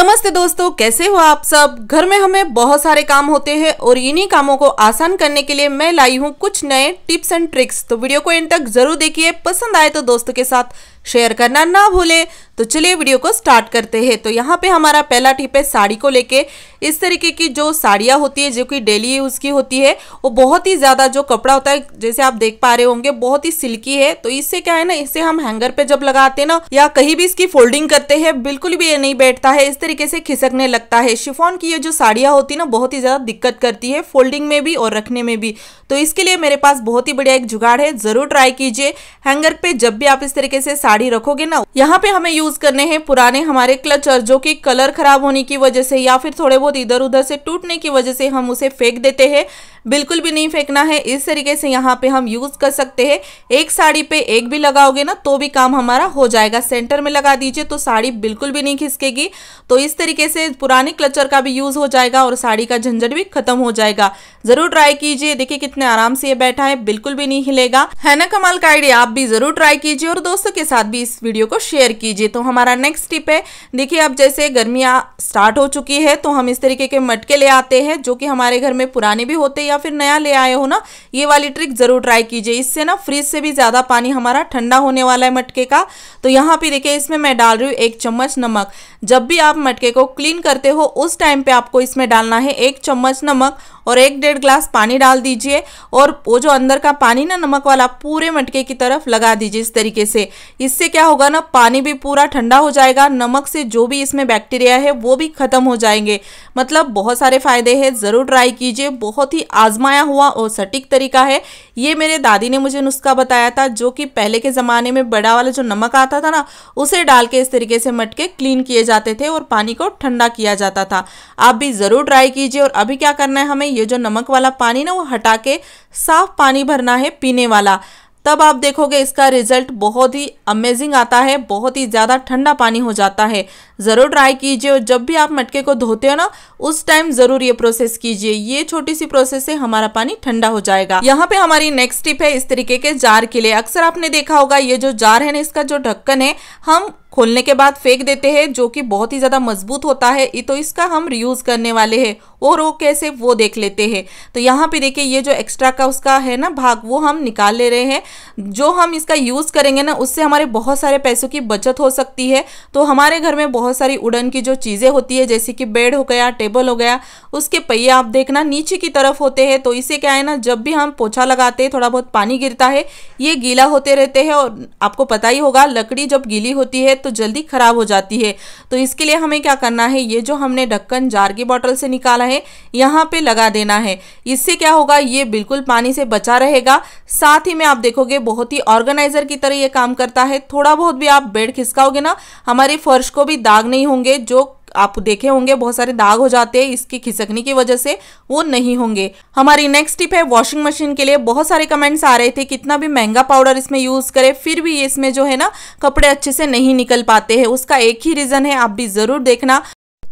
नमस्ते दोस्तों कैसे हो आप सब घर में हमें बहुत सारे काम होते हैं और इन्हीं कामों को आसान करने के लिए मैं लाई हूँ कुछ नए टिप्स एंड ट्रिक्स तो वीडियो को एंड तक जरूर देखिए पसंद आए तो दोस्तों के साथ शेयर करना ना भूले तो चलिए वीडियो को स्टार्ट करते हैं तो यहाँ पे हमारा पहला टिप है साड़ी को लेके इस तरीके की जो साड़ियाँ होती है जो कि डेली यूज़ की होती है वो बहुत ही ज़्यादा जो कपड़ा होता है जैसे आप देख पा रहे होंगे बहुत ही सिल्की है तो इससे क्या है ना इससे हम हैंगर पे जब लगाते हैं ना या कहीं भी इसकी फोल्डिंग करते हैं बिल्कुल भी ये नहीं बैठता है इस तरीके से खिसकने लगता है शिफॉन की ये जो साड़ियाँ होती ना बहुत ही ज़्यादा दिक्कत करती है फोल्डिंग में भी और रखने में भी तो इसके लिए मेरे पास बहुत ही बढ़िया एक जुगाड़ है ज़रूर ट्राई कीजिए हैंगर पे जब भी आप इस तरीके से साड़ी रखोगे ना यहाँ पे हमें यूज़ करने हैं पुराने हमारे क्लचर जो कि कलर खराब होने की वजह से या फिर थोड़े बहुत बहुत तो इधर उधर से टूटने की वजह से हम उसे फेंक देते हैं बिल्कुल भी नहीं फेंकना है इस तरीके से यहाँ पे हम यूज़ कर सकते हैं एक साड़ी पे एक भी लगाओगे ना तो भी काम हमारा हो जाएगा सेंटर में लगा दीजिए तो साड़ी बिल्कुल भी नहीं खिसकेगी तो इस तरीके से पुराने क्लचर का भी यूज़ हो जाएगा और साड़ी का झंझट भी खत्म हो जाएगा ज़रूर ट्राई कीजिए देखिए कितने आराम से ये बैठा है बिल्कुल भी नहीं हिलेगा है ना कमाल का आइडिया आप भी ज़रूर ट्राई कीजिए और दोस्तों के साथ भी इस वीडियो को शेयर कीजिए तो हमारा नेक्स्ट टिप है देखिए अब जैसे गर्मियाँ स्टार्ट हो चुकी है तो हम इस तरीके के मटके ले आते हैं जो कि हमारे घर में पुराने भी होते हैं या या फिर नया ले आए हो ना ये वाली ट्रिक ज़रूर ट्राई कीजिए इससे ना फ्रिज से भी ज़्यादा पानी हमारा ठंडा होने वाला है मटके का तो यहाँ पे देखिए इसमें मैं डाल रही हूँ एक चम्मच नमक जब भी आप मटके को क्लीन करते हो उस टाइम पे आपको इसमें डालना है एक चम्मच नमक और एक डेढ़ ग्लास पानी डाल दीजिए और वो जो अंदर का पानी ना नमक वाला पूरे मटके की तरफ लगा दीजिए इस तरीके से इससे क्या होगा ना पानी भी पूरा ठंडा हो जाएगा नमक से जो भी इसमें बैक्टीरिया है वो भी ख़त्म हो जाएंगे मतलब बहुत सारे फ़ायदे हैं ज़रूर ट्राई कीजिए बहुत ही आजमाया हुआ और सटीक तरीका है ये मेरे दादी ने मुझे नुस्खा बताया था जो कि पहले के ज़माने में बड़ा वाला जो नमक आता था ना उसे डाल के इस तरीके से मटके क्लीन किए जाते थे और पानी को ठंडा किया जाता था आप भी ज़रूर ट्राई कीजिए और अभी क्या करना है हमें ये जो नमक वाला पानी ना वो हटा के साफ पानी भरना है पीने वाला तब आप देखोगे इसका रिजल्ट बहुत ही अमेजिंग आता है बहुत ही ज़्यादा ठंडा पानी हो जाता है ज़रूर ट्राई कीजिए और जब भी आप मटके को धोते हो ना उस टाइम ज़रूर ये प्रोसेस कीजिए ये छोटी सी प्रोसेस से हमारा पानी ठंडा हो जाएगा यहाँ पे हमारी नेक्स्ट टिप है इस तरीके के जार के लिए अक्सर आपने देखा होगा ये जो जार है ना इसका जो ढक्कन है हम खोलने के बाद फेंक देते हैं जो कि बहुत ही ज़्यादा मजबूत होता है तो इसका हम रियूज़ करने वाले हैं और वो कैसे वो देख लेते हैं तो यहाँ पे देखिए ये जो एक्स्ट्रा का उसका है ना भाग वो हम निकाल ले रहे हैं जो हम इसका यूज़ करेंगे ना उससे हमारे बहुत सारे पैसों की बचत हो सकती है तो हमारे घर में बहुत सारी उड़न की जो चीज़ें होती है जैसे कि बेड हो गया टेबल हो गया उसके पहिए आप देखना नीचे की तरफ होते हैं तो इसे क्या है ना जब भी हम पोछा लगाते हैं थोड़ा बहुत पानी गिरता है ये गीला होते रहते हैं और आपको पता ही होगा लकड़ी जब गीली होती है तो जल्दी ख़राब हो जाती है तो इसके लिए हमें क्या करना है ये जो हमने ढक्कन जार की बॉटल से निकाला है यहाँ पे लगा देना है इससे क्या होगा ये बिल्कुल पानी से बचा रहेगा साथ ही में आप देखो देखोगे बहुत ही ऑर्गेनाइजर की तरह ये काम करता है थोड़ा बहुत भी आप बेड खिसकाओगे ना हमारे फर्श को भी दाग नहीं होंगे जो आप देखे होंगे बहुत सारे दाग हो जाते हैं इसकी खिसकने की वजह से वो नहीं होंगे हमारी नेक्स्ट टिप है वॉशिंग मशीन के लिए बहुत सारे कमेंट्स आ रहे थे कितना भी महंगा पाउडर इसमें यूज़ करें फिर भी इसमें जो है ना कपड़े अच्छे से नहीं निकल पाते हैं उसका एक ही रीज़न है आप भी ज़रूर देखना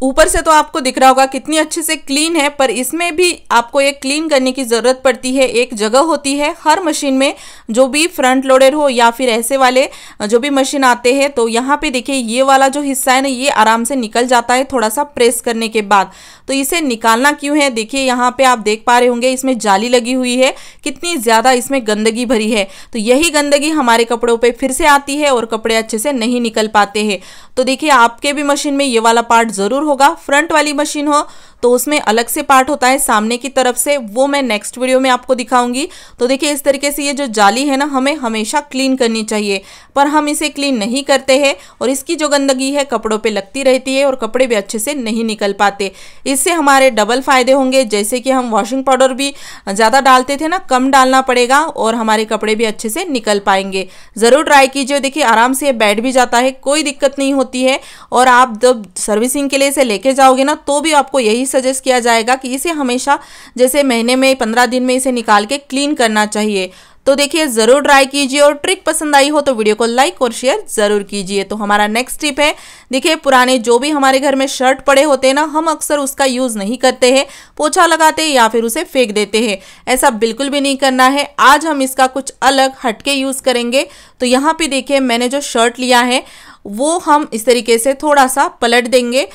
ऊपर से तो आपको दिख रहा होगा कितनी अच्छे से क्लीन है पर इसमें भी आपको ये क्लीन करने की ज़रूरत पड़ती है एक जगह होती है हर मशीन में जो भी फ्रंट लोडर हो या फिर ऐसे वाले जो भी मशीन आते हैं तो यहाँ पे देखिए ये वाला जो हिस्सा है ना ये आराम से निकल जाता है थोड़ा सा प्रेस करने के बाद तो इसे निकालना क्यों है देखिए यहाँ पर आप देख पा रहे होंगे इसमें जाली लगी हुई है कितनी ज़्यादा इसमें गंदगी भरी है तो यही गंदगी हमारे कपड़ों पर फिर से आती है और कपड़े अच्छे से नहीं निकल पाते हैं तो देखिए आपके भी मशीन में ये वाला पार्ट ज़रूर होगा फ्रंट वाली मशीन हो तो उसमें अलग से पार्ट होता है सामने की तरफ से वो मैं नेक्स्ट वीडियो में आपको दिखाऊंगी तो देखिए इस तरीके से ये जो जाली है ना हमें हमेशा क्लीन करनी चाहिए पर हम इसे क्लीन नहीं करते हैं और इसकी जो गंदगी है कपड़ों पर लगती रहती है और कपड़े भी अच्छे से नहीं निकल पाते इससे हमारे डबल फ़ायदे होंगे जैसे कि हम वॉशिंग पाउडर भी ज़्यादा डालते थे ना कम डालना पड़ेगा और हमारे कपड़े भी अच्छे से निकल पाएंगे ज़रूर ट्राई कीजिए देखिए आराम से बैठ भी जाता है कोई दिक्कत नहीं होती है और आप जब सर्विसिंग के लिए इसे लेके जाओगे ना तो भी आपको यही यही सजेस्ट किया जाएगा कि इसे हमेशा जैसे महीने में पंद्रह दिन में इसे निकाल के क्लीन करना चाहिए तो देखिए ज़रूर ट्राई कीजिए और ट्रिक पसंद आई हो तो वीडियो को लाइक और शेयर ज़रूर कीजिए तो हमारा नेक्स्ट टिप है देखिए पुराने जो भी हमारे घर में शर्ट पड़े होते हैं ना हम अक्सर उसका यूज़ नहीं करते हैं पोछा लगाते हैं या फिर उसे फेंक देते हैं ऐसा बिल्कुल भी नहीं करना है आज हम इसका कुछ अलग हटके यूज़ करेंगे तो यहाँ पर देखिए मैंने जो शर्ट लिया है वो हम इस तरीके से थोड़ा सा पलट देंगे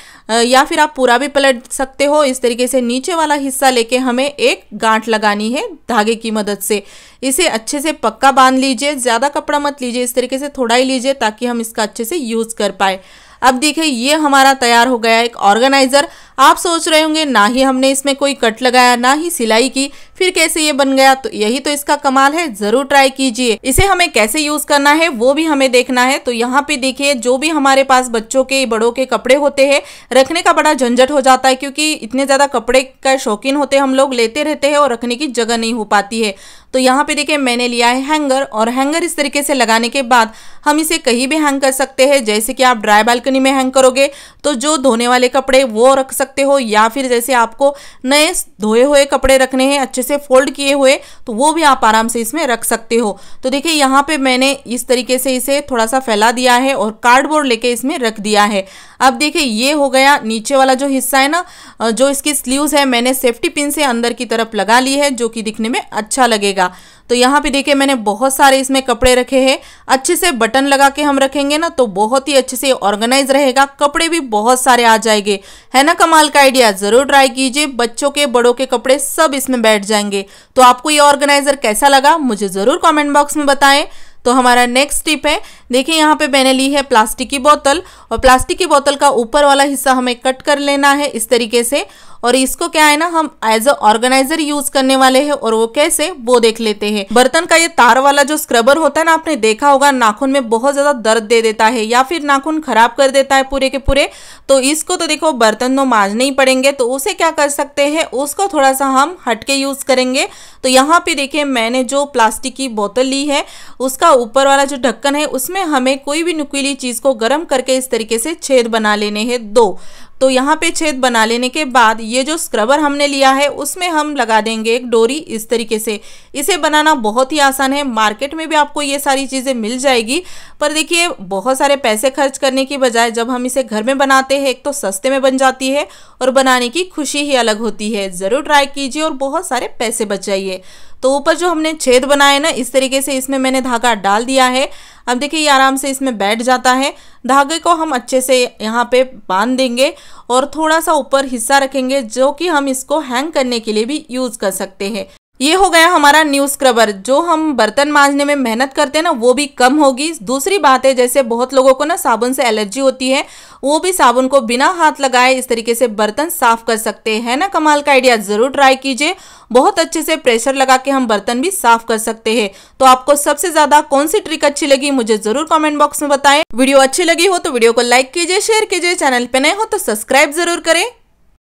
या फिर आप पूरा भी पलट सकते हो इस तरीके से नीचे वाला हिस्सा लेके हमें एक गांठ लगानी है धागे की मदद से इसे अच्छे से पक्का बांध लीजिए ज़्यादा कपड़ा मत लीजिए इस तरीके से थोड़ा ही लीजिए ताकि हम इसका अच्छे से यूज़ कर पाए अब देखिए ये हमारा तैयार हो गया एक ऑर्गेनाइज़र आप सोच रहे होंगे ना ही हमने इसमें कोई कट लगाया ना ही सिलाई की फिर कैसे ये बन गया तो यही तो इसका कमाल है जरूर ट्राई कीजिए इसे हमें कैसे यूज करना है वो भी हमें देखना है तो यहाँ पे देखिए जो भी हमारे पास बच्चों के बड़ों के कपड़े होते हैं रखने का बड़ा झंझट हो जाता है क्योंकि इतने ज्यादा कपड़े का शौकीन होते हम लोग लेते रहते हैं और रखने की जगह नहीं हो पाती है तो यहाँ पे देखिये मैंने लिया है हैंगर और हैंगर इस तरीके से लगाने के बाद हम इसे कहीं भी हैंग कर सकते हैं जैसे कि आप ड्राई बाल्कनी बालकनी में हैंग करोगे तो जो धोने वाले कपड़े वो रख सकते हो या फिर जैसे आपको नए धोए हुए कपड़े रखने हैं अच्छे से फोल्ड किए हुए तो वो भी आप आराम से इसमें रख सकते हो तो देखिए यहाँ पे मैंने इस तरीके से इसे थोड़ा सा फैला दिया है और कार्डबोर्ड लेके इसमें रख दिया है अब देखिए ये हो गया नीचे वाला जो हिस्सा है ना जो इसकी स्लीव्स है मैंने सेफ्टी पिन से अंदर की तरफ लगा ली है जो कि दिखने में अच्छा लगेगा तो यहाँ पे देखिए मैंने बहुत सारे इसमें कपड़े रखे हैं अच्छे से बटन लगा के हम रखेंगे ना तो बहुत ही अच्छे से ऑर्गेनाइज रहेगा कपड़े भी बहुत सारे आ जाएंगे है ना कमाल का आइडिया ज़रूर ट्राई कीजिए बच्चों के बड़ों के कपड़े सब इसमें बैठ जाएंगे तो आपको ये ऑर्गेनाइजर कैसा लगा मुझे ज़रूर कॉमेंट बॉक्स में बताएं तो हमारा नेक्स्ट स्टेप है देखिए यहाँ पे मैंने ली है प्लास्टिक की बोतल और प्लास्टिक की बोतल का ऊपर वाला हिस्सा हमें कट कर लेना है इस तरीके से और इसको क्या है ना हम एज अ ऑर्गेनाइजर यूज करने वाले हैं और वो कैसे वो देख लेते हैं बर्तन का ये तार वाला जो स्क्रबर होता है ना आपने देखा होगा नाखून में बहुत ज्यादा दर्द दे देता है या फिर नाखून खराब कर देता है पूरे के पूरे तो इसको तो देखो बर्तन तो माजने ही पड़ेंगे तो उसे क्या कर सकते हैं उसको थोड़ा सा हम हटके यूज करेंगे तो यहाँ पे देखिये मैंने जो प्लास्टिक की बोतल ली है उसका ऊपर वाला जो ढक्कन है उसमें हमें कोई भी नुकीली चीज़ को गर्म करके इस तरीके से छेद बना लेने हैं दो तो यहाँ पे छेद बना लेने के बाद ये जो स्क्रबर हमने लिया है उसमें हम लगा देंगे एक डोरी इस तरीके से इसे बनाना बहुत ही आसान है मार्केट में भी आपको ये सारी चीज़ें मिल जाएगी पर देखिए बहुत सारे पैसे खर्च करने की बजाय जब हम इसे घर में बनाते हैं एक तो सस्ते में बन जाती है और बनाने की खुशी ही अलग होती है ज़रूर ट्राई कीजिए और बहुत सारे पैसे बचाइए तो ऊपर जो हमने छेद बनाए ना इस तरीके से इसमें मैंने धागा डाल दिया है अब देखिए ये आराम से इसमें बैठ जाता है धागे को हम अच्छे से यहाँ पे बांध देंगे और थोड़ा सा ऊपर हिस्सा रखेंगे जो कि हम इसको हैंग करने के लिए भी यूज़ कर सकते हैं ये हो गया हमारा न्यू स्क्रबर जो हम बर्तन मांजने में मेहनत करते हैं ना वो भी कम होगी दूसरी बात है जैसे बहुत लोगों को ना साबुन से एलर्जी होती है वो भी साबुन को बिना हाथ लगाए इस तरीके से बर्तन साफ कर सकते हैं ना कमाल का आइडिया ज़रूर ट्राई कीजिए बहुत अच्छे से प्रेशर लगा के हम बर्तन भी साफ कर सकते हैं तो आपको सबसे ज़्यादा कौन सी ट्रिक अच्छी लगी मुझे ज़रूर कॉमेंट बॉक्स में बताएं वीडियो अच्छी लगी हो तो वीडियो को लाइक कीजिए शेयर कीजिए चैनल पर नए हो तो सब्सक्राइब ज़रूर करें